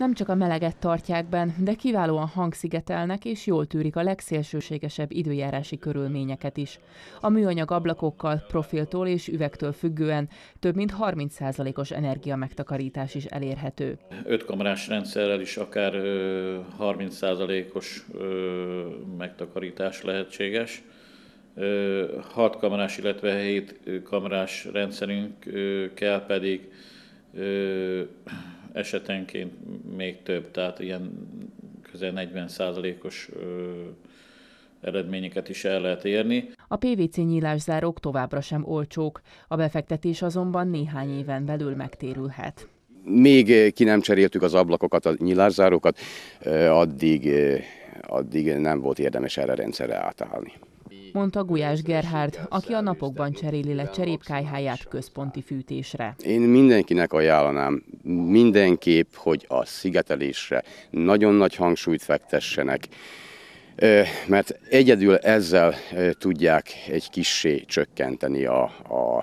Nem csak a meleget tartják benn, de kiválóan hangszigetelnek és jól tűrik a legszélsőségesebb időjárási körülményeket is. A műanyag ablakokkal, profiltól és üvegtől függően több mint 30%-os energia megtakarítás is elérhető. Öt kamrás rendszerrel is akár 30%-os megtakarítás lehetséges. 6 kamerás, illetve 7 kamerás rendszerünk kell pedig esetenként még több, tehát ilyen közel 40 százalékos eredményeket is el lehet érni. A PVC nyílászárók továbbra sem olcsók, a befektetés azonban néhány éven belül megtérülhet. Még ki nem cseréltük az ablakokat, a nyílászárókat, addig, addig nem volt érdemes erre a rendszerre átállni mondta Gulyás Gerhard, aki a napokban cseréli le cserépkájháját központi fűtésre. Én mindenkinek ajánlanám, mindenképp, hogy a szigetelésre nagyon nagy hangsúlyt fektessenek, mert egyedül ezzel tudják egy kissé csökkenteni a,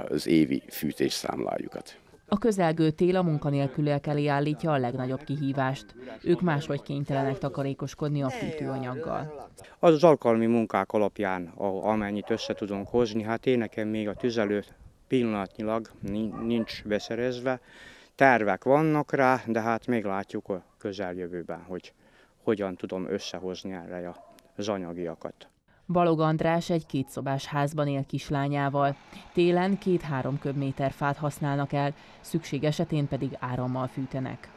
az évi fűtésszámlájukat. A közelgő tél a munkanélküliek elé állítja a legnagyobb kihívást. Ők máshogy kénytelenek takarékoskodni a fűtőanyaggal. Az az alkalmi munkák alapján, amennyit össze tudunk hozni, hát én nekem még a tüzelő pillanatnyilag nincs beszerezve. Tervek vannak rá, de hát még látjuk a közeljövőben, hogy hogyan tudom összehozni erre az anyagiakat. Balog András egy kétszobás házban él kislányával. Télen két-három köbméter fát használnak el, szükség esetén pedig árammal fűtenek.